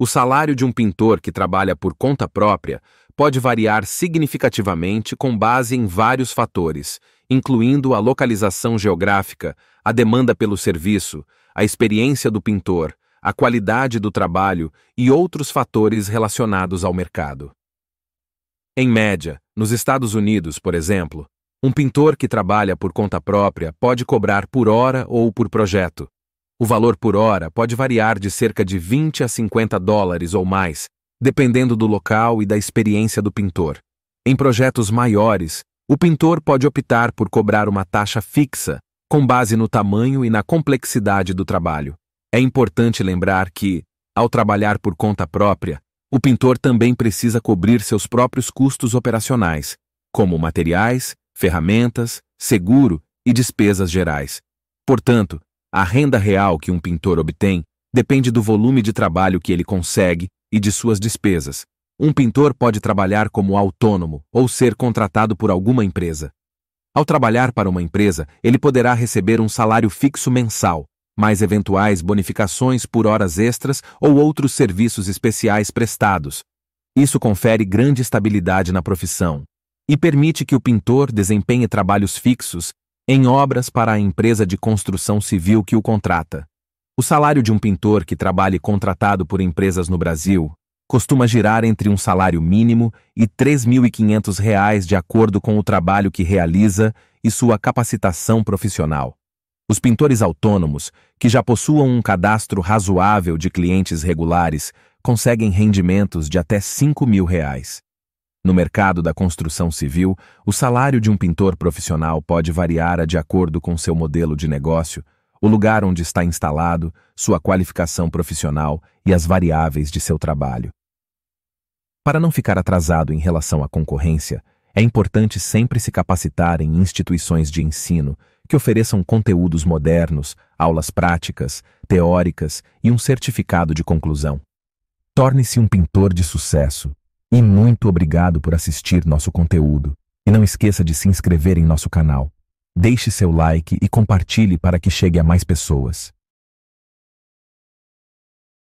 O salário de um pintor que trabalha por conta própria pode variar significativamente com base em vários fatores, incluindo a localização geográfica, a demanda pelo serviço, a experiência do pintor, a qualidade do trabalho e outros fatores relacionados ao mercado. Em média, nos Estados Unidos, por exemplo, um pintor que trabalha por conta própria pode cobrar por hora ou por projeto, o valor por hora pode variar de cerca de 20 a 50 dólares ou mais, dependendo do local e da experiência do pintor. Em projetos maiores, o pintor pode optar por cobrar uma taxa fixa, com base no tamanho e na complexidade do trabalho. É importante lembrar que, ao trabalhar por conta própria, o pintor também precisa cobrir seus próprios custos operacionais, como materiais, ferramentas, seguro e despesas gerais. Portanto, a renda real que um pintor obtém depende do volume de trabalho que ele consegue e de suas despesas. Um pintor pode trabalhar como autônomo ou ser contratado por alguma empresa. Ao trabalhar para uma empresa, ele poderá receber um salário fixo mensal, mais eventuais bonificações por horas extras ou outros serviços especiais prestados. Isso confere grande estabilidade na profissão e permite que o pintor desempenhe trabalhos fixos em obras para a empresa de construção civil que o contrata. O salário de um pintor que trabalhe contratado por empresas no Brasil costuma girar entre um salário mínimo e R$ 3.500 de acordo com o trabalho que realiza e sua capacitação profissional. Os pintores autônomos, que já possuam um cadastro razoável de clientes regulares, conseguem rendimentos de até R$ 5.000. No mercado da construção civil, o salário de um pintor profissional pode variar de acordo com seu modelo de negócio, o lugar onde está instalado, sua qualificação profissional e as variáveis de seu trabalho. Para não ficar atrasado em relação à concorrência, é importante sempre se capacitar em instituições de ensino que ofereçam conteúdos modernos, aulas práticas, teóricas e um certificado de conclusão. Torne-se um pintor de sucesso e muito obrigado por assistir nosso conteúdo. E não esqueça de se inscrever em nosso canal. Deixe seu like e compartilhe para que chegue a mais pessoas.